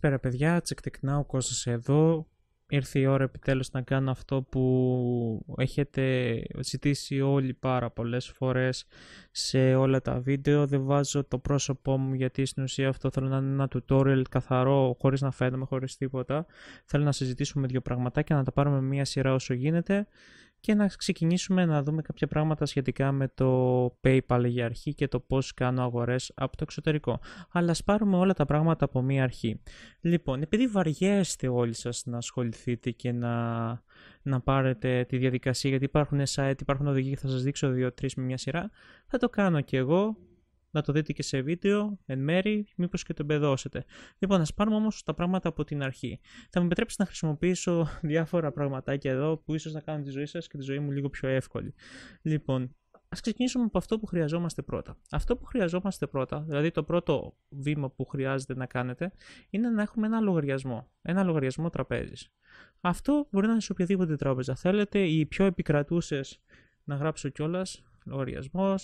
Καλησπέρα παιδιά, τσεκτεκνά ο Κώστας εδώ. Ήρθε η ώρα επιτέλους να κάνω αυτό που έχετε ζητήσει όλοι πάρα πολλές φορές σε όλα τα βίντεο. Δεν βάζω το πρόσωπό μου γιατί στην ουσία αυτό θέλω να είναι ένα tutorial καθαρό, χωρίς να φαίνομαι, χωρίς τίποτα. Θέλω να συζητήσουμε δύο πραγματάκια, να τα πάρουμε μία σειρά όσο γίνεται και να ξεκινήσουμε να δούμε κάποια πράγματα σχετικά με το PayPal για αρχή και το πώς κάνω αγορές από το εξωτερικό. Αλλά ας πάρουμε όλα τα πράγματα από μία αρχή. Λοιπόν, επειδή βαριέστε όλοι σας να ασχοληθείτε και να, να πάρετε τη διαδικασία, γιατί υπάρχουν site, υπάρχουν οδηγοί, θα σας δείξω 2-3 με μια σειρά, θα το κάνω και εγώ να το δείτε και σε βίντεο, εν μέρη, μήπως και το εμπεδώσετε. Λοιπόν, ας πάρουμε όμως τα πράγματα από την αρχή. Θα με επιτρέψετε να χρησιμοποιήσω διάφορα πραγματάκια εδώ που ίσως να κάνουν τη ζωή σας και τη ζωή μου λίγο πιο εύκολη. Λοιπόν, Ας ξεκινήσουμε από αυτό που χρειαζόμαστε πρώτα. Αυτό που χρειαζόμαστε πρώτα, δηλαδή το πρώτο βήμα που χρειάζεται να κάνετε, είναι να έχουμε ένα λογαριασμό. Ένα λογαριασμό τραπέζης. Αυτό μπορεί να είναι σε οποιαδήποτε τράπεζα θέλετε. Οι πιο επικρατούσες, να γράψω κιόλας, λογαριασμός,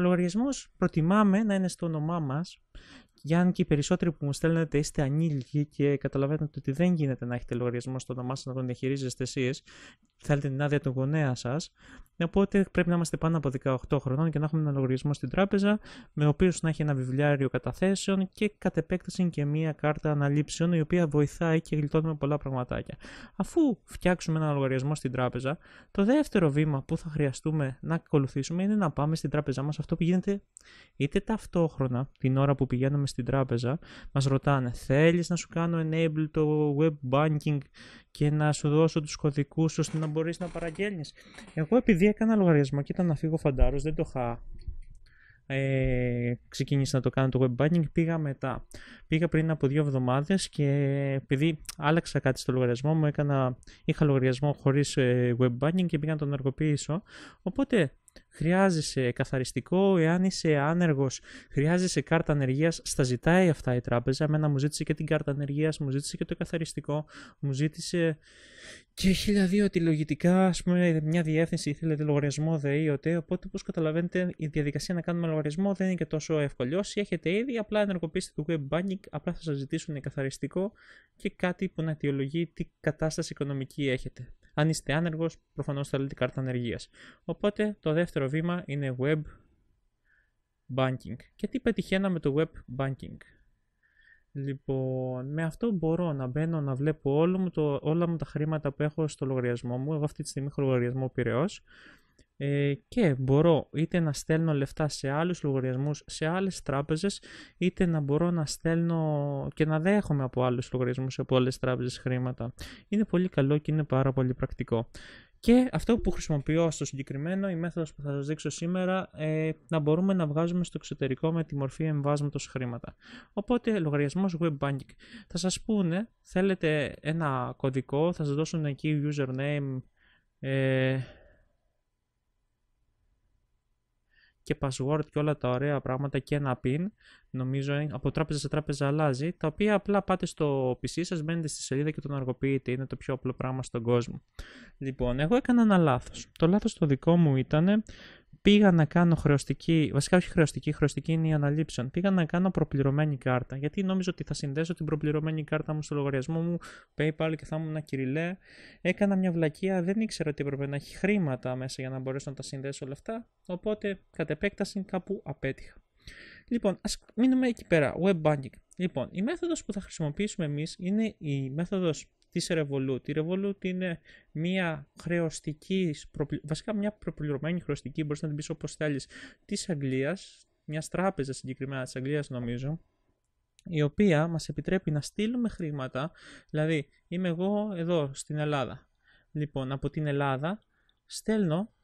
Ο λογαριασμός προτιμάμε να είναι στο όνομά μας. Για αν και οι περισσότεροι που μου στέλνετε είστε ανήλικοι και καταλαβαίνετε ότι δεν γίνεται να έχετε λογαριασμό στο όνομά σας να τον διαχειρίζεστε εσείς θέλετε την άδεια του γονέα σας. Οπότε πρέπει να είμαστε πάνω από 18 χρονών και να έχουμε ένα λογαριασμό στην τράπεζα, με ο οποίος να έχει ένα βιβλιάριο καταθέσεων και κατ' επέκταση και μία κάρτα αναλήψεων, η οποία βοηθάει και γλιτώνουμε πολλά πραγματάκια. Αφού φτιάξουμε ένα λογαριασμό στην τράπεζα, το δεύτερο βήμα που θα χρειαστούμε να ακολουθήσουμε είναι να πάμε στην τράπεζά μας. Αυτό που γίνεται είτε ταυτόχρονα, την ώρα που πηγαίνουμε στην τράπεζα, μας ρωτάνε, θέλεις να σου κάνω enable το web banking και να σου δώσω τους κωδικούς ώστε να μπορείς να παραγγέλνεις. Εγώ επειδή έκανα λογαριασμό και ήταν να φύγω φαντάρος, δεν το είχα ε, ξεκίνησα να το κάνω το web banking, πήγα μετά. Πήγα πριν από δύο εβδομάδες και επειδή άλλαξα κάτι στο λογαριασμό μου, έκανα, είχα λογαριασμό χωρίς ε, web banking και πήγα να τον ενεργοποιήσω. Οπότε Χρειάζεσαι καθαριστικό, εάν είσαι άνεργος, χρειάζεσαι κάρτα ανεργίας. Στα ζητάει αυτά η τράπεζα. Μένα μου ζήτησε και την κάρτα ανεργίας, μου ζήτησε και το καθαριστικό, μου ζήτησε και χίλια δύο λογιστικά Ας πούμε, μια διεύθυνση ήθελε λογαριασμό ΔΕΗ, ΟΤΕ. Οπότε, όπως καταλαβαίνετε, η διαδικασία να κάνουμε λογαριασμό δεν είναι και τόσο εύκολη. Όσοι έχετε ήδη, απλά ενεργοποιήστε το web banking, απλά θα σας ζητήσουν καθαριστικό και κάτι που να αιτιολογεί τι κατάσταση οικονομική έχετε. Αν είστε άνεργος, προφανώς θα λέτε κάρτα ανεργίας. Οπότε το δεύτερο βήμα είναι web banking. Και τι πετυχαίναμε με το web banking. Λοιπόν, με αυτό μπορώ να μπαίνω να βλέπω όλο μου το, όλα μου τα χρήματα που έχω στο λογαριασμό μου. Εγώ αυτή τη στιγμή έχω λογαριασμό πυραιός ε, και μπορώ είτε να στέλνω λεφτά σε άλλους λογαριασμούς, σε άλλες τράπεζες, είτε να μπορώ να στέλνω και να δέχομαι από άλλους λογαριασμούς, από άλλες τράπεζες χρήματα. Είναι πολύ καλό και είναι πάρα πολύ πρακτικό. Και αυτό που χρησιμοποιώ στο συγκεκριμένο, η μέθοδος που θα σας δείξω σήμερα, ε, να μπορούμε να βγάζουμε στο εξωτερικό με τη μορφή εμβάσματος χρήματα. Οπότε, λογαριασμός web banking. Θα σας πούνε, θέλετε ένα κωδικό, θα σας δώσουν εκεί username, ε, και password και όλα τα ωραία πράγματα και ένα pin. Νομίζω ε, από τράπεζα σε τράπεζα αλλάζει. Τα οποία απλά πάτε στο PC σας, μπαίνετε στη σελίδα και τον αργοποιείτε. Είναι το πιο απλό πράγμα στον κόσμο. Λοιπόν, εγώ έκανα ένα λάθος. Το λάθος το δικό μου ήταν πήγα να κάνω χρεωστική, βασικά όχι χρεωστική, χρεωστική είναι η αναλήψεων. Πήγα να κάνω προπληρωμένη κάρτα. Γιατί νόμιζα ότι θα συνδέσω την προπληρωμένη κάρτα μου στο λογαριασμό μου, PayPal και θα ήμουν ένα κυριλέ. Έκανα μια βλακεία, δεν ήξερα ότι έπρεπε να έχει χρήματα μέσα για να μπορέσω να τα συνδέσω όλα αυτά. Οπότε, κατ' επέκταση, κάπου απέτυχα. Λοιπόν, ας μείνουμε εκεί πέρα. Web banking. Λοιπόν, η μέθοδος που θα χρησιμοποιήσουμε εμείς είναι η μέθοδος της Revolut. Η Revolut είναι μια χρεωστική, βασικά μια προπληρωμένη χρεωστική, μπορείς να την πεις όπως θέλεις, της Αγγλίας, μιας τράπεζας συγκεκριμένα της Αγγλίας νομίζω, η οποία μας επιτρέπει να στείλουμε χρήματα, δηλαδή είμαι εγώ εδώ στην Ελλάδα. Λοιπόν, από την Ελλάδα στέλνω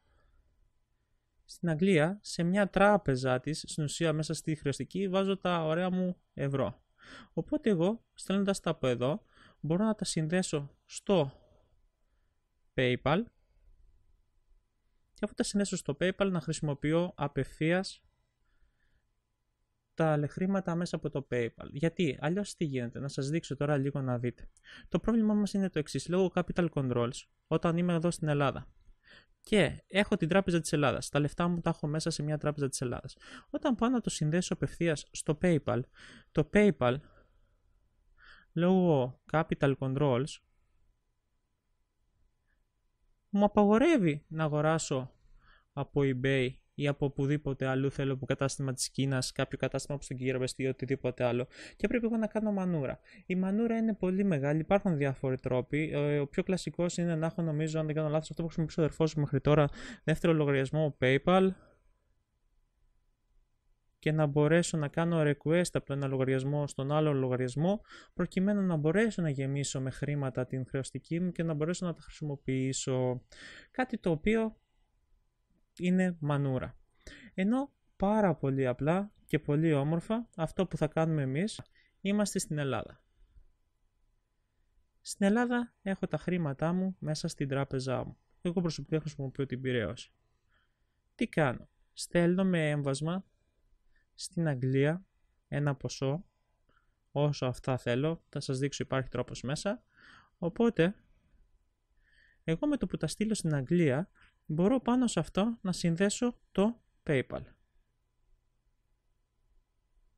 στην Αγγλία σε μια τράπεζα της, στην ουσία μέσα στη χρεωστική, βάζω τα ωραία μου ευρώ. Οπότε εγώ στέλνοντας τα από εδώ, μπορώ να τα συνδέσω στο PayPal και αφού τα συνδέσω στο PayPal να χρησιμοποιώ απευθείας τα χρήματα μέσα από το PayPal. Γιατί, αλλιώς τι γίνεται, να σας δείξω τώρα λίγο να δείτε. Το πρόβλημά μας είναι το εξής. Λόγω Capital Controls, όταν είμαι εδώ στην Ελλάδα και έχω την Τράπεζα της Ελλάδας, τα λεφτά μου τα έχω μέσα σε μια Τράπεζα της Ελλάδας. Όταν πάω να το συνδέσω απευθείας στο PayPal, το PayPal λόγω capital controls μου απαγορεύει να αγοράσω από eBay ή από οπουδήποτε αλλού θέλω από κατάστημα της Κίνας, κάποιο κατάστημα που στον και πρέπει εγώ να κάνω μανούρα. Η μανούρα είναι πολύ μεγάλη, υπάρχουν διάφοροι τρόποι. Ε, ο πιο κλασικός είναι να έχω νομίζω, αν δεν κάνω λάθος, αυτό που χρησιμοποιήσω ο μέχρι τώρα, δεύτερο λογαριασμό PayPal, και να μπορέσω να κάνω request από τον ένα λογαριασμό στον άλλο λογαριασμό προκειμένου να μπορέσω να γεμίσω με χρήματα την χρεωστική μου και να μπορέσω να τα χρησιμοποιήσω. Κάτι το οποίο είναι μανούρα. Ενώ πάρα πολύ απλά και πολύ όμορφα αυτό που θα κάνουμε εμείς είμαστε στην Ελλάδα. Στην Ελλάδα έχω τα χρήματά μου μέσα στην τράπεζά μου. Εγώ προσωπικά χρησιμοποιώ την Πυραιός. Τι κάνω. Στέλνω με έμβασμα στην Αγγλία ένα ποσό όσο αυτά θέλω, θα σας δείξω υπάρχει τρόπος μέσα. Οπότε, εγώ με το που τα στείλω στην Αγγλία, μπορώ πάνω σε αυτό να συνδέσω το PayPal.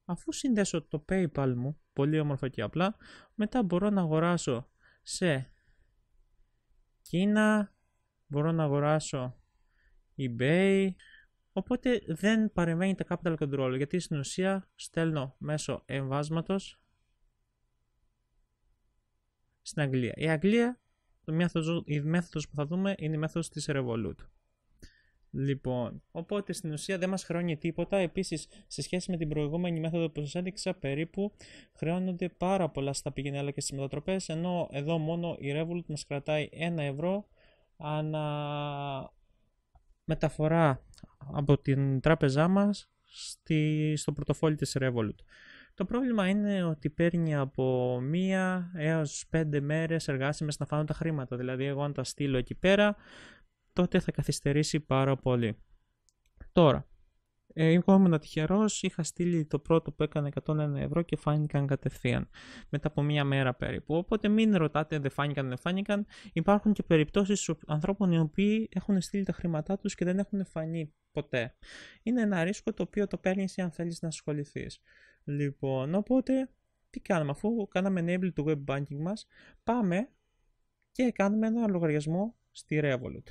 Αφού συνδέσω το PayPal μου, πολύ όμορφο και απλά, μετά μπορώ να αγοράσω σε Κίνα, μπορώ να αγοράσω eBay, Οπότε δεν παρεμβαίνει τα capital control, γιατί στην ουσία στέλνω μέσω εμβάσματος στην Αγγλία. Η Αγγλία, το μέθοδος, η μέθοδος που θα δούμε είναι η μέθοδος της Revolut. Λοιπόν, οπότε στην ουσία δεν μας χρεώνει τίποτα. Επίσης, σε σχέση με την προηγούμενη μέθοδο που σας έδειξα, περίπου χρεώνονται πάρα πολλά στα πηγαινιά αλλά και στις μετατροπές, ενώ εδώ μόνο η Revolut μας κρατάει 1 ευρώ ανά μεταφορά από την τράπεζά μας στη, στο πρωτοφόλι της Revolut. Το πρόβλημα είναι ότι παίρνει από μία έως πέντε μέρες εργάσιμες να φάνουν τα χρήματα. Δηλαδή εγώ αν τα στείλω εκεί πέρα, τότε θα καθυστερήσει πάρα πολύ. Τώρα, εγώ ήμουν τυχερός, είχα στείλει το πρώτο που έκανε 101 ευρώ και φάνηκαν κατευθείαν. Μετά από μία μέρα περίπου. Οπότε μην ρωτάτε, δεν φάνηκαν, δεν φάνηκαν. Υπάρχουν και περιπτώσεις ανθρώπων οι οποίοι έχουν στείλει τα χρήματά τους και δεν έχουν φανεί ποτέ. Είναι ένα ρίσκο το οποίο το παίρνεις αν θέλεις να ασχοληθείς. Λοιπόν, οπότε τι κάνουμε αφού κάναμε enable το web banking μας, πάμε και κάνουμε ένα λογαριασμό στη Revolut.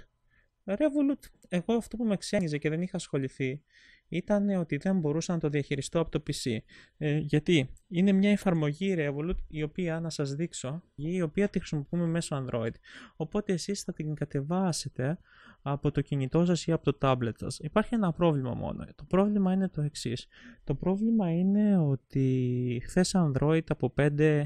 Revolut, εγώ αυτό που με ξένιζε και δεν είχα ασχοληθεί, ήταν ότι δεν μπορούσα να το διαχειριστώ από το PC. Ε, γιατί είναι μια εφαρμογή Revolut η οποία να σας δείξω, η οποία τη χρησιμοποιούμε μέσω Android. Οπότε εσείς θα την κατεβάσετε από το κινητό σας ή από το tablet σας. Υπάρχει ένα πρόβλημα μόνο. Το πρόβλημα είναι το εξής. Το πρόβλημα είναι ότι χθες Android από 5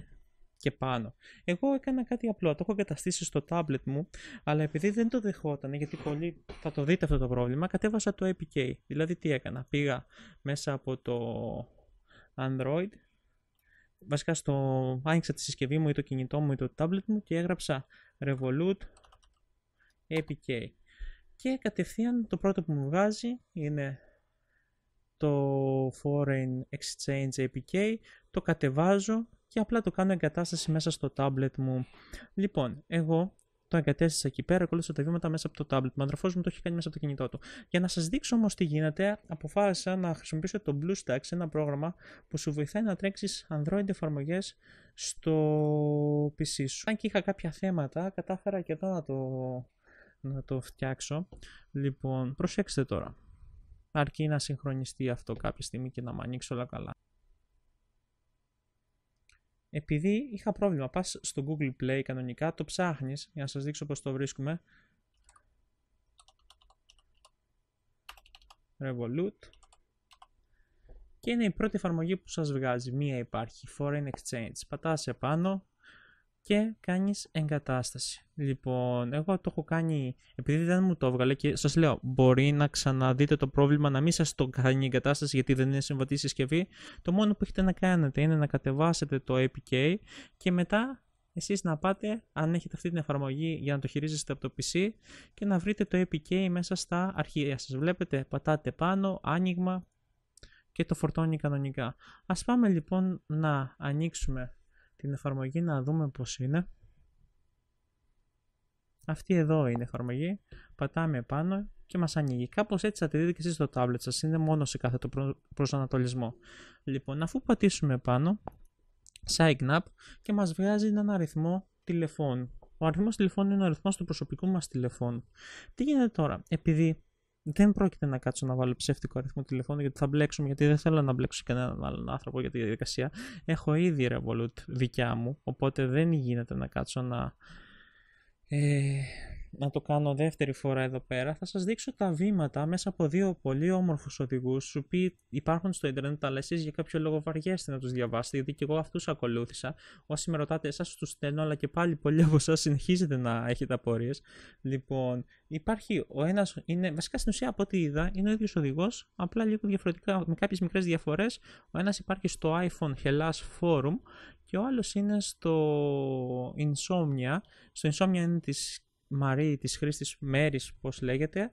και πάνω. Εγώ έκανα κάτι απλό. Το έχω εγκαταστήσει στο tablet μου, αλλά επειδή δεν το δεχόταν, γιατί πολύ θα το δείτε αυτό το πρόβλημα, κατέβασα το APK. Δηλαδή τι έκανα. Πήγα μέσα από το Android, βασικά στο... άνοιξα τη συσκευή μου ή το κινητό μου ή το tablet μου και έγραψα Revolut APK. Και κατευθείαν το πρώτο που μου βγάζει είναι το Foreign Exchange APK, το κατεβάζω και απλά το κάνω εγκατάσταση μέσα στο tablet μου. Λοιπόν, εγώ το εγκατέστησα εκεί πέρα, ακολούθησα τα βήματα μέσα από το tablet. Ο μου το έχει κάνει μέσα από το κινητό του. Για να σας δείξω όμως τι γίνεται, αποφάσισα να χρησιμοποιήσω το BlueStacks, ένα πρόγραμμα που σου βοηθάει να τρέξεις Android εφαρμογές στο PC σου. Αν και είχα κάποια θέματα, κατάφερα και εδώ να το, να το φτιάξω. Λοιπόν, προσέξτε τώρα. Αρκεί να συγχρονιστεί αυτό κάποια στιγμή και να μου ανοίξει όλα καλά επειδή είχα πρόβλημα. Πας στο Google Play κανονικά, το ψάχνεις, για να σας δείξω πώς το βρίσκουμε. Revolut. Και είναι η πρώτη εφαρμογή που σας βγάζει. Μία υπάρχει, Foreign Exchange. Πατάς επάνω, και κάνεις εγκατάσταση. Λοιπόν, εγώ το έχω κάνει, επειδή δεν μου το έβγαλε και σας λέω, μπορεί να ξαναδείτε το πρόβλημα να μην σας το κάνει εγκατάσταση γιατί δεν είναι συμβατή συσκευή. Το μόνο που έχετε να κάνετε είναι να κατεβάσετε το APK και μετά εσείς να πάτε, αν έχετε αυτή την εφαρμογή για να το χειρίζεστε από το PC και να βρείτε το APK μέσα στα αρχεία σας. Βλέπετε, πατάτε πάνω, άνοιγμα και το φορτώνει κανονικά. Ας πάμε λοιπόν να ανοίξουμε την εφαρμογή να δούμε πως είναι. Αυτή εδώ είναι η εφαρμογή. Πατάμε πάνω και μας ανοίγει. Κάπως έτσι θα τη δείτε και εσείς στο tablet σας. Είναι μόνο σε κάθε το προσανατολισμό. Λοιπόν, αφού πατήσουμε πάνω, sign up και μας βγάζει έναν αριθμό τηλεφώνου. Ο αριθμός τηλεφώνου είναι ο αριθμός του προσωπικού μας τηλεφώνου. Τι γίνεται τώρα, επειδή δεν πρόκειται να κάτσω να βάλω ψεύτικο αριθμό τηλεφώνου γιατί θα μπλέξουμε, γιατί δεν θέλω να μπλέξω κανέναν άλλον άνθρωπο για τη διαδικασία. Έχω ήδη Revolut δικιά μου, οπότε δεν γίνεται να κάτσω να ε, να το κάνω δεύτερη φορά εδώ πέρα, θα σας δείξω τα βήματα μέσα από δύο πολύ όμορφους οδηγούς, σου οποίοι υπάρχουν στο ίντερνετ, αλλά εσείς για κάποιο λόγο βαριέστε να τους διαβάσετε, γιατί και εγώ αυτούς ακολούθησα. Όσοι με ρωτάτε, εσάς τους στέλνω, αλλά και πάλι πολλοί από εσάς συνεχίζετε να έχετε απορίες. Λοιπόν, υπάρχει ο ένας, είναι, βασικά στην ουσία από ό,τι είδα, είναι ο ίδιος οδηγός, απλά λίγο διαφορετικά, με κάποιες μικρές διαφορές. Ο ένας υπάρχει στο iPhone Hellas Forum και ο άλλος είναι στο Insomnia. Στο Insomnia είναι της Μαρή της χρήστης Μέρης, πώς λέγεται,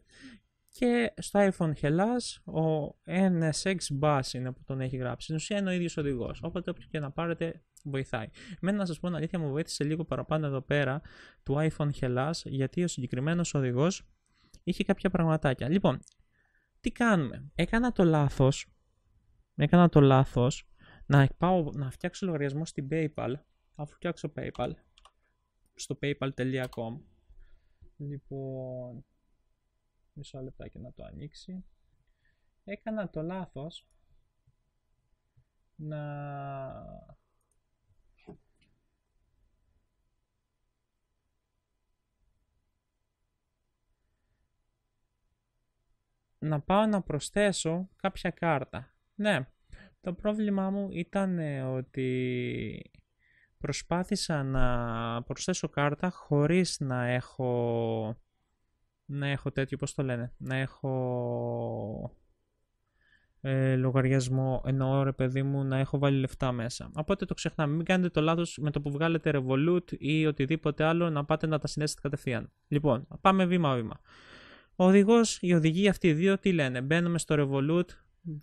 και στο iPhone Hellas ο NSX Bass είναι που τον έχει γράψει. Στην ουσία είναι ο ίδιος οδηγός. Όποτε όποιος και να πάρετε βοηθάει. μένα να σας πω αλήθεια μου βοήθησε λίγο παραπάνω εδώ πέρα του iPhone Hellas γιατί ο συγκεκριμένος οδηγός είχε κάποια πραγματάκια. Λοιπόν, τι κάνουμε. Έκανα το λάθος Έκανα το λάθος να, να φτιάξω λογαριασμό στην PayPal. Αφού φτιάξω PayPal στο paypal.com Λοιπόν, μισό λεπτάκι να το ανοίξει. Έκανα το λάθος να... να πάω να προσθέσω κάποια κάρτα. Ναι, το πρόβλημά μου ήταν ε, ότι προσπάθησα να προσθέσω κάρτα χωρίς να έχω να έχω τέτοιο, πώς το λένε, να έχω ε, λογαριασμό, εννοώ ρε παιδί μου να έχω βάλει λεφτά μέσα. Οπότε το ξεχνάμε, μην κάνετε το λάθος με το που βγάλετε Revolut ή οτιδήποτε άλλο να πάτε να τα συνέσετε κατευθείαν. Λοιπόν, πάμε βήμα-βήμα. Ο οδηγός, οι οδηγοί αυτοί οι δύο τι λένε, μπαίνουμε στο Revolut,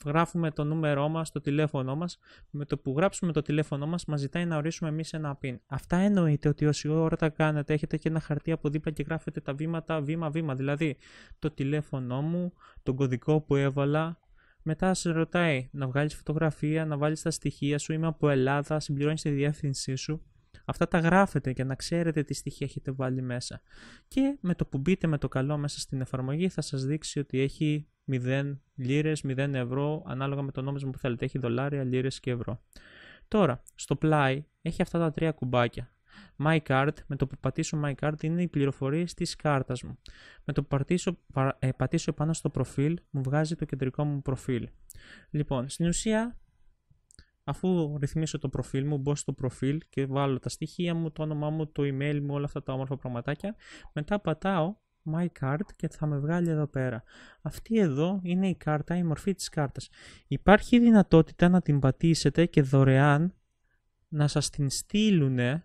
γράφουμε το νούμερό μας, το τηλέφωνό μας, με το που γράψουμε το τηλέφωνό μας μας ζητάει να ορίσουμε εμείς ένα pin. Αυτά εννοείται ότι όση ώρα τα κάνετε έχετε και ένα χαρτί από δίπλα και γράφετε τα βήματα βήμα-βήμα, δηλαδή το τηλέφωνό μου, τον κωδικό που έβαλα, μετά σε ρωτάει να βγάλεις φωτογραφία, να βάλεις τα στοιχεία σου, είμαι από Ελλάδα, συμπληρώνεις τη διεύθυνσή σου Αυτά τα γράφετε για να ξέρετε τι στοιχεία έχετε βάλει μέσα. Και με το που μπείτε με το καλό μέσα στην εφαρμογή θα σας δείξει ότι έχει 0 λίρες, 0 ευρώ, ανάλογα με το νόμισμα που θέλετε. Έχει δολάρια, λίρες και ευρώ. Τώρα, στο πλάι έχει αυτά τα τρία κουμπάκια. My Card, με το που πατήσω My Card είναι οι πληροφορίες της κάρτας μου. Με το που πατήσω, ε, πατήσω επάνω στο προφίλ μου βγάζει το κεντρικό μου προφίλ. Λοιπόν, στην ουσία Αφού ρυθμίσω το προφίλ μου, μπω στο προφίλ και βάλω τα στοιχεία μου, το όνομά μου, το email μου, όλα αυτά τα όμορφα πραγματάκια. Μετά πατάω My Card και θα με βγάλει εδώ πέρα. Αυτή εδώ είναι η κάρτα, η μορφή της κάρτας. Υπάρχει δυνατότητα να την πατήσετε και δωρεάν να σας την στείλουνε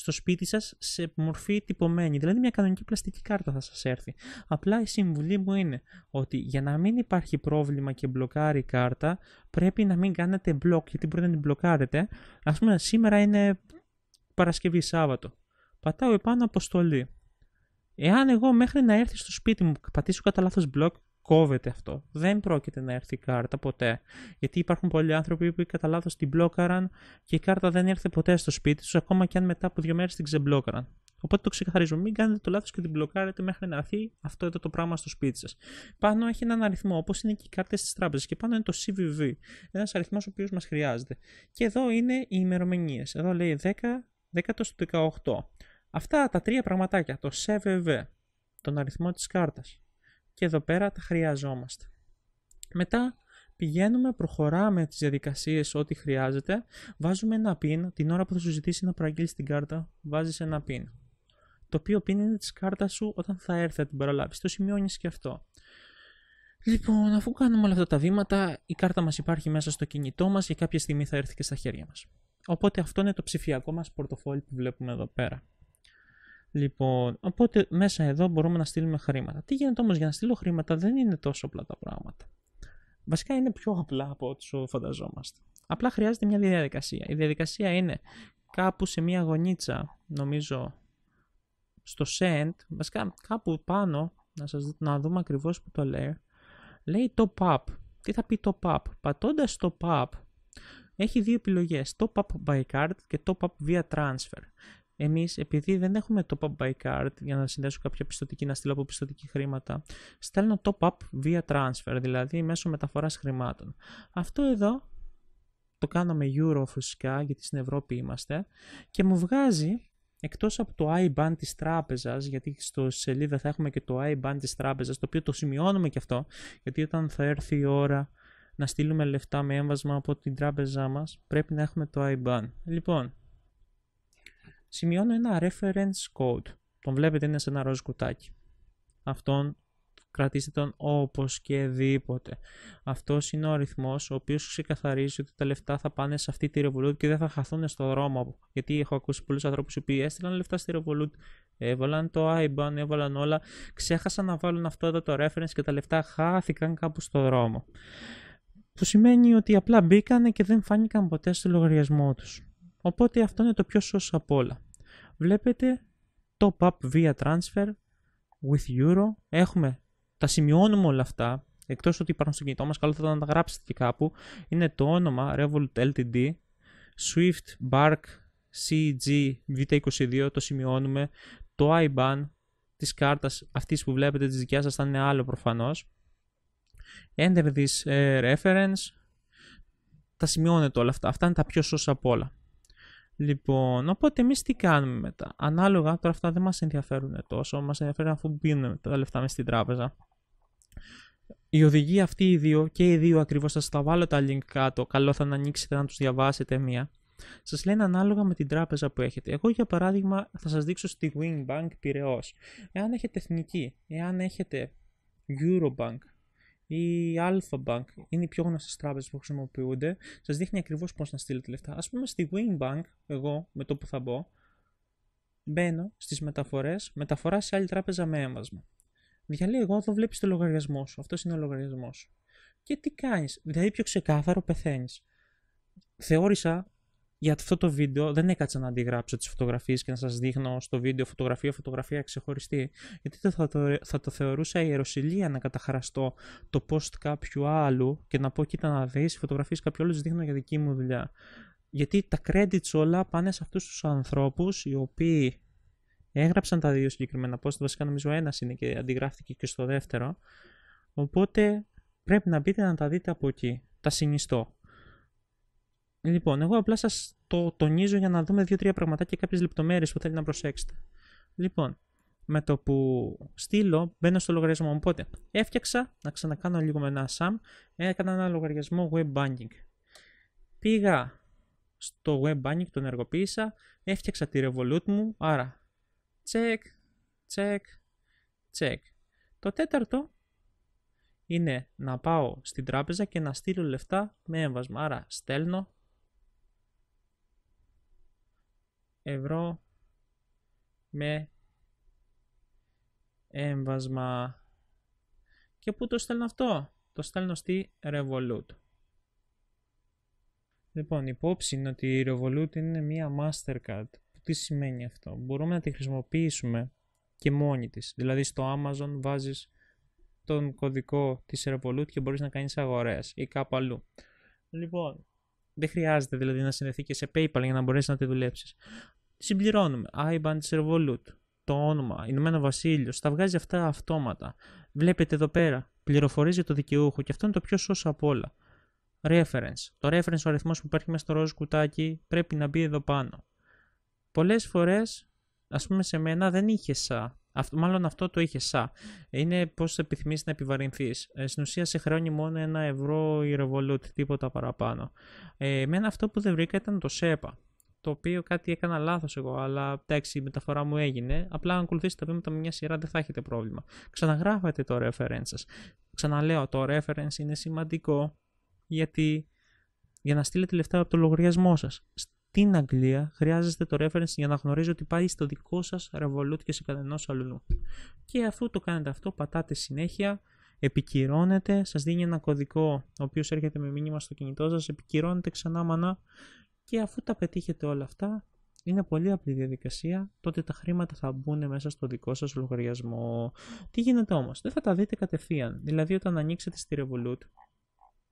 στο σπίτι σας σε μορφή τυπωμένη. Δηλαδή μια κανονική πλαστική κάρτα θα σας έρθει. Απλά η συμβουλή μου είναι ότι για να μην υπάρχει πρόβλημα και μπλοκάρει η κάρτα πρέπει να μην κάνετε μπλοκ γιατί μπορείτε να την μπλοκάρετε. Ας πούμε σήμερα είναι Παρασκευή Σάββατο. Πατάω επάνω αποστολή. Εάν εγώ μέχρι να έρθει στο σπίτι μου πατήσω κατά λάθος μπλοκ, κόβεται αυτό. Δεν πρόκειται να έρθει η κάρτα ποτέ. Γιατί υπάρχουν πολλοί άνθρωποι που κατά λάθος την μπλόκαραν και η κάρτα δεν έρθε ποτέ στο σπίτι τους, ακόμα και αν μετά από δύο μέρες την ξεμπλόκαραν. Οπότε το ξεκαθαρίζουμε. Μην κάνετε το λάθος και την μπλοκάρετε μέχρι να έρθει αυτό εδώ το πράγμα στο σπίτι σας. Πάνω έχει έναν αριθμό, όπως είναι και οι κάρτες της τράπεζας, και πάνω είναι το CVV, ένας αριθμός ο οποίος μας χρειάζεται. Και εδώ είναι οι ημερομηνίες. Εδώ λέει 10, 18. Αυτά τα τρία πραγματάκια, το CVV, τον αριθμό της κάρτας, και εδώ πέρα τα χρειαζόμαστε. Μετά πηγαίνουμε, προχωράμε τις διαδικασίες ό,τι χρειάζεται, βάζουμε ένα πιν, την ώρα που θα σου ζητήσει να προαγγείλεις την κάρτα, βάζεις ένα πιν. Το οποίο πιν είναι της κάρτας σου όταν θα έρθει να την παραλάβεις, το σημειώνεις και αυτό. Λοιπόν, αφού κάνουμε όλα αυτά τα βήματα, η κάρτα μας υπάρχει μέσα στο κινητό μας και κάποια στιγμή θα έρθει και στα χέρια μας. Οπότε αυτό είναι το ψηφιακό μας πορτοφόλι που βλέπουμε εδώ πέρα. Λοιπόν, οπότε μέσα εδώ μπορούμε να στείλουμε χρήματα. Τι γίνεται όμως για να στείλω χρήματα δεν είναι τόσο απλά τα πράγματα. Βασικά είναι πιο απλά από σου φανταζόμαστε. Απλά χρειάζεται μια διαδικασία. Η διαδικασία είναι κάπου σε μια γωνίτσα, νομίζω, στο send, βασικά κάπου πάνω, να, σας, να δούμε ακριβώς που το λέει, λέει top up. Τι θα πει top up. Πατώντας top up, έχει δύο επιλογές, top up by card και top up via transfer εμείς, επειδή δεν έχουμε top-up by card για να συνδέσω κάποια πιστοτική, να στείλω από πιστοτική χρήματα, στέλνω top-up via transfer, δηλαδή μέσω μεταφοράς χρημάτων. Αυτό εδώ το κάνω με euro φυσικά, γιατί στην Ευρώπη είμαστε, και μου βγάζει εκτός από το IBAN της τράπεζας, γιατί στο σελίδα θα έχουμε και το IBAN της τράπεζας, το οποίο το σημειώνουμε και αυτό, γιατί όταν θα έρθει η ώρα να στείλουμε λεφτά με έμβασμα από την τράπεζά μας, πρέπει να έχουμε το IBAN. Λοιπόν, σημειώνω ένα reference code. Τον βλέπετε είναι σε ένα ροζ κουτάκι. Αυτόν κρατήστε τον όπως και δίποτε. Αυτός είναι ο αριθμός ο οποίος ξεκαθαρίζει ότι τα λεφτά θα πάνε σε αυτή τη Revolut και δεν θα χαθούν στο δρόμο. Γιατί έχω ακούσει πολλούς ανθρώπους που οποίοι έστειλαν λεφτά στη Revolut, έβαλαν το IBAN, έβαλαν όλα, ξέχασαν να βάλουν αυτό εδώ το reference και τα λεφτά χάθηκαν κάπου στο δρόμο. Που σημαίνει ότι απλά μπήκανε και δεν φάνηκαν ποτέ στο λογαριασμό τους. Οπότε αυτό είναι το πιο σωστό από όλα. Βλέπετε top up via transfer with euro. Έχουμε, τα σημειώνουμε όλα αυτά. Εκτός ότι υπάρχουν στο κινητό μας, καλό θα ήταν να τα γράψετε και κάπου. Είναι το όνομα Revolut LTD, Swift, Bark, CG, v 22 το σημειώνουμε. Το IBAN της κάρτας αυτής που βλέπετε της δικιάς σας θα είναι άλλο προφανώς. Enter this ε, reference. Τα σημειώνετε όλα αυτά. Αυτά είναι τα πιο σωστά από όλα. Λοιπόν, οπότε εμείς τι κάνουμε μετά. Ανάλογα, τώρα αυτά δεν μας ενδιαφέρουν τόσο. Μας ενδιαφέρει αφού μπίνουν τα λεφτά μες στην τράπεζα. Οι οδηγοί αυτοί οι δύο και οι δύο ακριβώς, θα σας τα βάλω τα link κάτω. Καλό θα να ανοίξετε να τους διαβάσετε μία. Σας λένε ανάλογα με την τράπεζα που έχετε. Εγώ, για παράδειγμα, θα σας δείξω στη Wingbank Πυραιός. Εάν έχετε εθνική, εάν έχετε Eurobank, η Alpha Bank είναι οι πιο γνωστές τράπεζες που χρησιμοποιούνται. Σας δείχνει ακριβώς πώς να στείλετε λεφτά. Ας πούμε στη Wingbank, εγώ με το που θα μπω, μπαίνω στις μεταφορές, μεταφορά σε άλλη τράπεζα με έμβασμα. Διαλέγω εγώ εδώ βλέπεις το λογαριασμό σου. Αυτός είναι ο λογαριασμός σου. Και τι κάνεις, δηλαδή πιο ξεκάθαρο πεθαίνεις. Θεώρησα για αυτό το βίντεο δεν έκατσα να αντιγράψω τις φωτογραφίες και να σας δείχνω στο βίντεο φωτογραφία-φωτογραφία ξεχωριστή. Γιατί θα, το, θα το θεωρούσα ιεροσιλία να καταχαραστώ το post κάποιου άλλου και να πω κοίτα να δεις φωτογραφίες κάποιου άλλου δείχνω για δική μου δουλειά. Γιατί τα credits όλα πάνε σε αυτούς τους ανθρώπους οι οποίοι έγραψαν τα δύο συγκεκριμένα post, βασικά νομίζω ένας είναι και αντιγράφτηκε και στο δεύτερο. Οπότε πρέπει να μπείτε να τα δείτε από εκεί. Τα συνιστώ. Λοιπόν, εγώ απλά σας το τονίζω για να δούμε δύο-τρία πραγματάκια και κάποιες λεπτομέρειες που θέλει να προσέξετε. Λοιπόν, με το που στείλω, μπαίνω στο λογαριασμό μου. Οπότε, έφτιαξα, να ξανακάνω λίγο με ένα SAM, έκανα ένα λογαριασμό web banking. Πήγα στο web banking, τον ενεργοποίησα, έφτιαξα τη Revolut μου, άρα check, check, check. Το τέταρτο είναι να πάω στην τράπεζα και να στείλω λεφτά με έμβασμα. Άρα στέλνω, ευρώ με έμβασμα. Και πού το στέλνω αυτό. Το στέλνω στη Revolut. Λοιπόν, υπόψη είναι ότι η Revolut είναι μία Mastercard. Τι σημαίνει αυτό. Μπορούμε να τη χρησιμοποιήσουμε και μόνη της. Δηλαδή στο Amazon βάζεις τον κωδικό της Revolut και μπορείς να κάνεις αγορές ή κάπου αλλού. Λοιπόν, δεν χρειάζεται δηλαδή να συνδεθεί και σε PayPal για να μπορέσεις να τη δουλέψεις συμπληρώνουμε. IBAN Revolut, το όνομα, Ηνωμένο Βασίλειο, τα βγάζει αυτά αυτόματα. Βλέπετε εδώ πέρα, πληροφορίζει το δικαιούχο και αυτό είναι το πιο σώσο από όλα. Reference. Το reference, ο αριθμός που υπάρχει μέσα στο ροζ κουτάκι, πρέπει να μπει εδώ πάνω. Πολλές φορές, ας πούμε σε μένα δεν είχε σα, αυτό, μάλλον αυτό το είχε σα. Είναι πώς επιθυμείς να επιβαρυνθείς. Ε, στην ουσία σε χρεώνει μόνο ένα ευρώ η Revolut, τίποτα παραπάνω. Ε, εμένα αυτό που δεν βρήκα ήταν το ΣΕΠΑ το οποίο κάτι έκανα λάθος εγώ, αλλά εντάξει, η μεταφορά μου έγινε. Απλά αν ακολουθήσετε τα βήματα με μια σειρά δεν θα έχετε πρόβλημα. Ξαναγράφετε το reference σας. Ξαναλέω, το reference είναι σημαντικό γιατί για να στείλετε λεφτά από το λογαριασμό σας. Στην Αγγλία χρειάζεστε το reference για να γνωρίζετε ότι πάει στο δικό σας Revolut και σε κανένα αλλού. Και αφού το κάνετε αυτό, πατάτε συνέχεια, επικυρώνετε, σας δίνει ένα κωδικό ο οποίος έρχεται με μήνυμα στο κινητό σας, επικυρώνετε ξανά μανά και αφού τα πετύχετε όλα αυτά, είναι πολύ απλή διαδικασία, τότε τα χρήματα θα μπουν μέσα στο δικό σας λογαριασμό. Τι γίνεται όμως, δεν θα τα δείτε κατευθείαν. Δηλαδή όταν ανοίξετε στη Revolut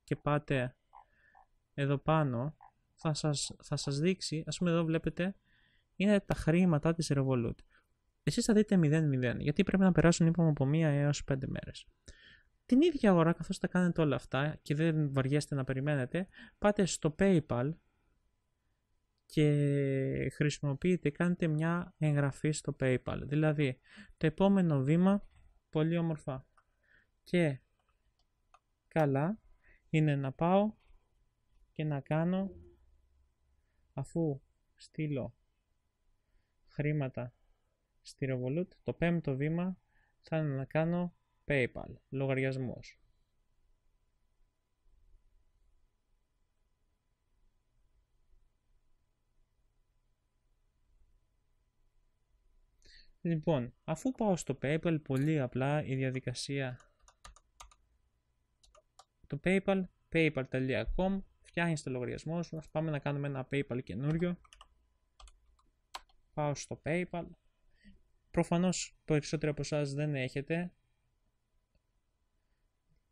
και πάτε εδώ πάνω, θα σας, θα σας δείξει, ας πούμε εδώ βλέπετε, είναι τα χρήματα της Revolut. Εσείς θα δείτε 0-0, γιατί πρέπει να περάσουν είπαμε από 1 έως 5 μέρες. Την ίδια ώρα, καθώς τα κάνετε όλα αυτά και δεν βαριέστε να περιμένετε, πάτε στο PayPal και χρησιμοποιείτε, κάνετε μια εγγραφή στο PayPal. Δηλαδή, το επόμενο βήμα, πολύ όμορφα και καλά, είναι να πάω και να κάνω, αφού στείλω χρήματα στη Revolut, το πέμπτο βήμα θα είναι να κάνω PayPal, λογαριασμός. Λοιπόν, αφού πάω στο PayPal, πολύ απλά η διαδικασία το PayPal, paypal.com, φτιάχνεις το λογαριασμό σου, ας πάμε να κάνουμε ένα PayPal καινούριο. Πάω στο PayPal. Προφανώς περισσότεροι από εσάς δεν έχετε.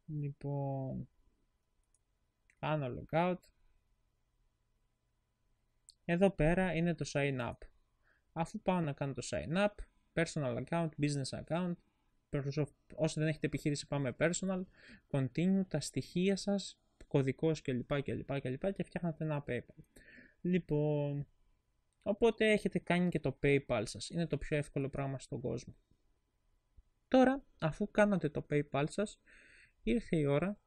Λοιπόν, κάνω logout. Εδώ πέρα είναι το sign up. Αφού πάω να κάνω το sign up, personal account, business account, όσοι δεν έχετε επιχείρηση πάμε personal, continue, τα στοιχεία σας, κωδικός κλπ κλπ και φτιάχνατε ένα PayPal. Λοιπόν, οπότε έχετε κάνει και το PayPal σας, είναι το πιο εύκολο πράγμα στον κόσμο. Τώρα, αφού κάνατε το PayPal σας, ήρθε η ώρα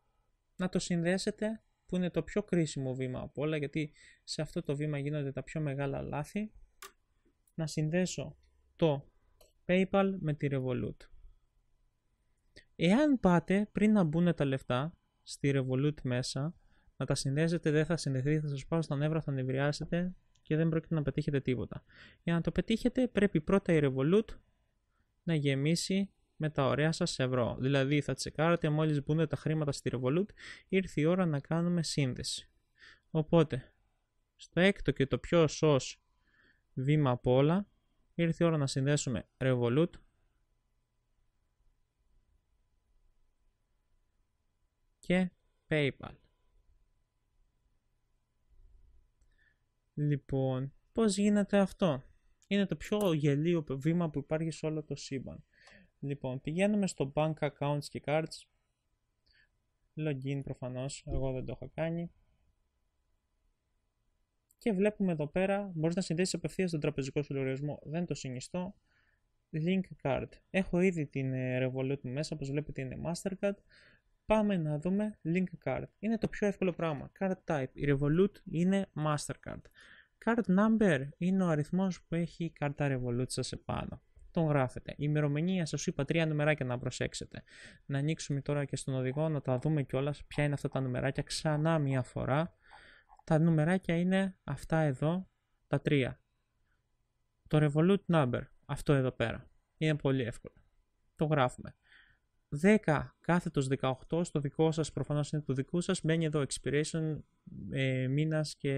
να το συνδέσετε που είναι το πιο κρίσιμο βήμα από όλα γιατί σε αυτό το βήμα γίνονται τα πιο μεγάλα λάθη να συνδέσω το PayPal με τη Revolut. Εάν πάτε πριν να μπουν τα λεφτά στη Revolut μέσα, να τα συνδέσετε δεν θα συνδεθεί, θα σας πάω στα νεύρα, θα νευριάσετε και δεν πρόκειται να πετύχετε τίποτα. Για να το πετύχετε πρέπει πρώτα η Revolut να γεμίσει με τα ωραία σας ευρώ. Δηλαδή θα τσεκάρετε μόλις μπουν τα χρήματα στη Revolut, ήρθε η ώρα να κάνουμε σύνδεση. Οπότε, στο έκτο και το πιο σως βήμα από όλα, Ήρθε η ώρα να συνδέσουμε Revolut και PayPal. Λοιπόν, πώς γίνεται αυτό. Είναι το πιο γελίο βήμα που υπάρχει σε όλο το σύμπαν. Λοιπόν, πηγαίνουμε στο Bank Accounts και Cards. Login προφανώς, εγώ δεν το έχω κάνει. Και βλέπουμε εδώ πέρα, μπορείς να συνδέσεις απευθείας τον τραπεζικό σου λογαριασμό. Δεν το συνιστώ. Link card. Έχω ήδη την ε, Revolut μέσα, όπως βλέπετε είναι Mastercard. Πάμε να δούμε link card. Είναι το πιο εύκολο πράγμα. Card type. Η Revolut είναι Mastercard. Card number είναι ο αριθμός που έχει η κάρτα Revolut σας επάνω. Τον γράφετε. Η ημερομηνία σας είπα τρία νομεράκια να προσέξετε. Να ανοίξουμε τώρα και στον οδηγό να τα δούμε κιόλας ποια είναι αυτά τα νομεράκια. ξανά μια φορά τα νούμεράκια είναι αυτά εδώ, τα τρία. Το revolute number, αυτό εδώ πέρα. Είναι πολύ εύκολο. Το γράφουμε. 10 κάθετος 18 στο δικό σας, προφανώς είναι του δικού σας, μένει εδώ expiration ε, μήνας και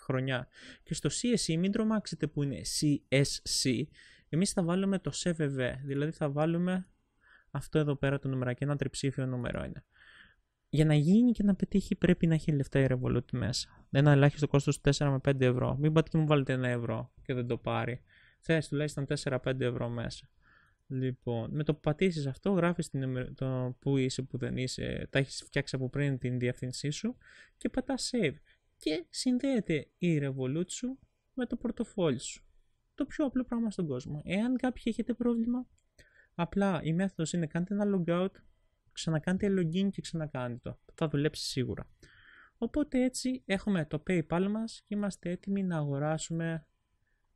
χρονιά. Και στο CSE, μην τρομάξετε που είναι CSC, εμείς θα βάλουμε το CVV, δηλαδή θα βάλουμε αυτό εδώ πέρα το νούμερο και ένα τριψήφιο νούμερο είναι για να γίνει και να πετύχει πρέπει να έχει λεφτά η Revolut μέσα. Ένα ελάχιστο κόστος 4 με 5 ευρώ. Μην πάτε και μου βάλετε ένα ευρώ και δεν το πάρει. Θες τουλάχιστον 4-5 ευρώ μέσα. Λοιπόν, με το που πατήσεις αυτό, γράφεις το που είσαι, που δεν είσαι, τα έχεις φτιάξει από πριν την διεύθυνσή σου και πατάς save. Και συνδέεται η Revolut σου με το πορτοφόλι σου. Το πιο απλό πράγμα στον κόσμο. Εάν κάποιοι έχετε πρόβλημα, απλά η μέθοδος είναι κάντε ένα logout Ξανακάνετε login και ξανακάνετε το. Θα δουλέψει σίγουρα. Οπότε έτσι έχουμε το PayPal μας και είμαστε έτοιμοι να αγοράσουμε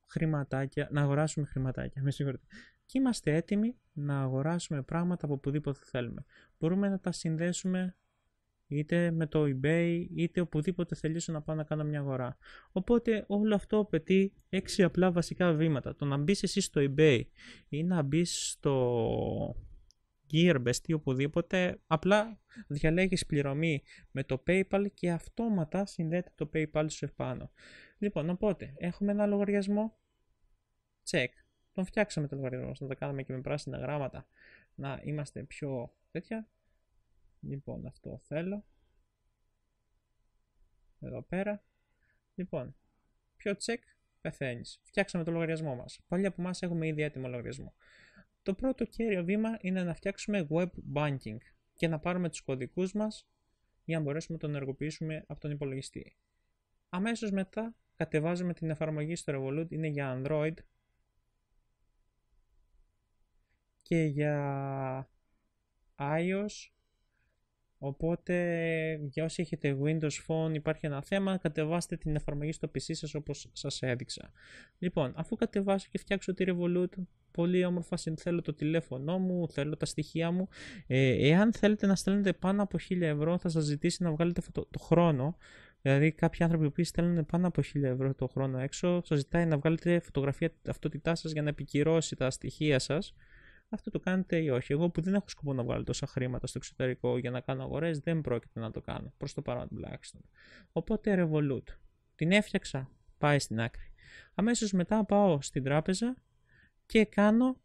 χρηματάκια, να αγοράσουμε χρηματάκια, με συγχωρείτε. Και είμαστε έτοιμοι να αγοράσουμε πράγματα από οπουδήποτε θέλουμε. Μπορούμε να τα συνδέσουμε είτε με το eBay, είτε οπουδήποτε θελήσω να πάω να κάνω μια αγορά. Οπότε όλο αυτό απαιτεί έξι απλά βασικά βήματα. Το να μπεις εσύ στο eBay ή να μπεις στο Gearbest ή οπουδήποτε, απλά διαλέγεις πληρωμή με το PayPal και αυτόματα συνδέεται το PayPal σου επάνω. Λοιπόν, οπότε, έχουμε ένα λογαριασμό, check, τον φτιάξαμε το λογαριασμό, να το κάνουμε και με πράσινα γράμματα, να είμαστε πιο τέτοια. Λοιπόν, αυτό θέλω. Εδώ πέρα. Λοιπόν, πιο check, πεθαίνεις. Φτιάξαμε το λογαριασμό μας. Πολλοί από εμάς έχουμε ήδη έτοιμο λογαριασμό. Το πρώτο κέριο βήμα είναι να φτιάξουμε web banking και να πάρουμε τους κωδικούς μας για να μπορέσουμε να τον ενεργοποιήσουμε από τον υπολογιστή. Αμέσως μετά κατεβάζουμε την εφαρμογή στο Revolut, είναι για Android και για iOS Οπότε για όσοι έχετε Windows Phone υπάρχει ένα θέμα, κατεβάστε την εφαρμογή στο PC σας όπως σας έδειξα. Λοιπόν, αφού κατεβάσω και φτιάξω τη Revolut, πολύ όμορφα θέλω το τηλέφωνό μου, θέλω τα στοιχεία μου. Ε, εάν θέλετε να στέλνετε πάνω από 1000 ευρώ θα σας ζητήσει να βγάλετε το, χρόνο Δηλαδή, κάποιοι άνθρωποι που στέλνουν πάνω από 1000 ευρώ το χρόνο έξω, σας ζητάει να βγάλετε φωτογραφία ταυτότητά σας για να επικυρώσει τα στοιχεία σας. Αυτό το κάνετε ή όχι. Εγώ που δεν έχω σκοπό να βγάλω τόσα χρήματα στο εξωτερικό για να κάνω αγορές, δεν πρόκειται να το κάνω. Προς το παρόν τουλάχιστον. Οπότε Revolut. Την έφτιαξα. Πάει στην άκρη. Αμέσως μετά πάω στην τράπεζα και κάνω,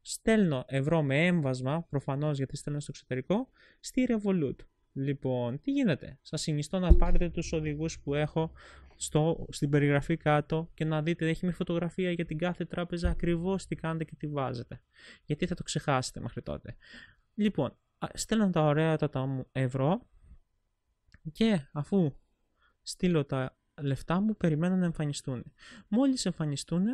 στέλνω ευρώ με έμβασμα, προφανώς γιατί στέλνω στο εξωτερικό, στη Revolut. Λοιπόν, τι γίνεται. Σας συνιστώ να πάρετε τους οδηγούς που έχω στο, στην περιγραφή κάτω και να δείτε, έχει μια φωτογραφία για την κάθε τράπεζα ακριβώς τι κάνετε και τι βάζετε. Γιατί θα το ξεχάσετε μέχρι τότε. Λοιπόν, στέλνω τα ωραία τα μου ευρώ και αφού στείλω τα λεφτά μου περιμένω να εμφανιστούν. Μόλις εμφανιστούν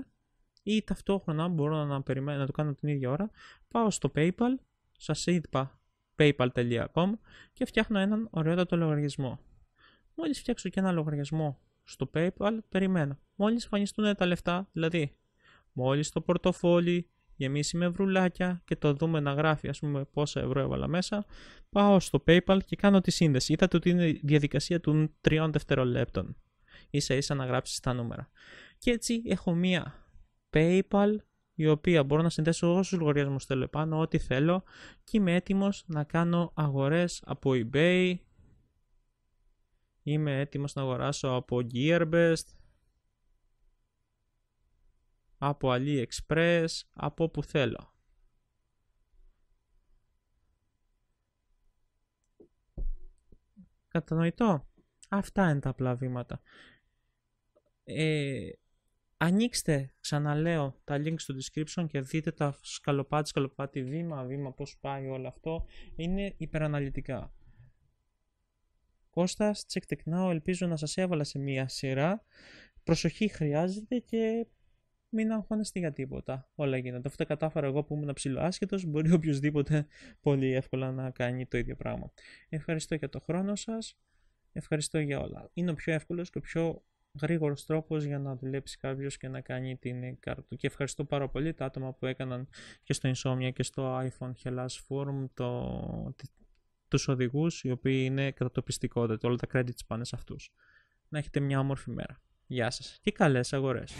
ή ταυτόχρονα μπορώ να, να το κάνω την ίδια ώρα, πάω στο PayPal, σα είπα paypal.com και φτιάχνω έναν ωραιότατο λογαριασμό. Μόλις φτιάξω και ένα λογαριασμό στο PayPal, περιμένω. Μόλις εμφανιστούν τα λεφτά, δηλαδή Μόλις το πορτοφόλι γεμίσει με βρουλάκια και το δούμε να γράφει ας πούμε πόσα ευρώ έβαλα μέσα, πάω στο PayPal και κάνω τη σύνδεση. Είδατε ότι είναι η διαδικασία των 3 δευτερολέπτων. Ίσα ίσα να γράψεις τα νούμερα. Και έτσι έχω μία PayPal, η οποία μπορώ να συνδέσω όσους λογαριασμούς θέλω επάνω, ό,τι θέλω και είμαι έτοιμος να κάνω αγορές από eBay, είμαι έτοιμος να αγοράσω από Gearbest, από AliExpress, από όπου θέλω. Κατανοητό. Αυτά είναι τα απλά βήματα. Ε, Ανοίξτε, ξαναλέω, τα links στο description και δείτε τα σκαλοπάτι, σκαλοπάτι, βήμα, βήμα, πώς πάει όλο αυτό. Είναι υπεραναλυτικά. Κώστας, now, ελπίζω να σας έβαλα σε μία σειρά. Προσοχή χρειάζεται και μην αγχώνεστε για τίποτα. Όλα γίνονται. Αυτό κατάφερα εγώ που ήμουν ψηλό άσχετος. Μπορεί οποιοδήποτε πολύ εύκολα να κάνει το ίδιο πράγμα. Ευχαριστώ για το χρόνο σας. Ευχαριστώ για όλα. Είναι ο πιο εύκολος και ο πιο Γρήγορος τρόπος για να δουλέψει κάποιος και να κάνει την κάρτα του. Και ευχαριστώ πάρα πολύ τα άτομα που έκαναν και στο Insomnia και στο iPhone Hellas Forum το, τους οδηγούς οι οποίοι είναι κρατοπιστικότητα. Όλα τα credits πάνε σε αυτούς. Να έχετε μια όμορφη μέρα. Γεια σας και καλές αγορές.